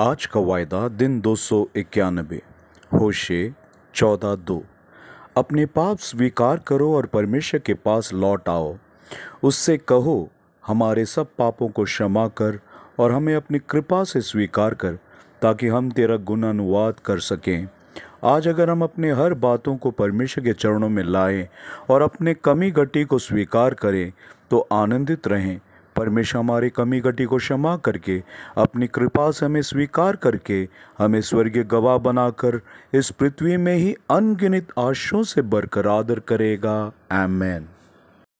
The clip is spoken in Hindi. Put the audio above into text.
आज का वायदा दिन दो सौ इक्यानबे होशे चौदह दो अपने पाप स्वीकार करो और परमेश्वर के पास लौट आओ उससे कहो हमारे सब पापों को क्षमा कर और हमें अपनी कृपा से स्वीकार कर ताकि हम तेरा गुण अनुवाद कर सकें आज अगर हम अपने हर बातों को परमेश्वर के चरणों में लाएं और अपने कमी घटी को स्वीकार करें तो आनंदित रहें परमेश्वर हमारी कमी घटी को क्षमा करके अपनी कृपा से हमें स्वीकार करके हमें स्वर्गीय गवाह बनाकर इस पृथ्वी में ही अनगिनित आशों से बरकर आदर करेगा एम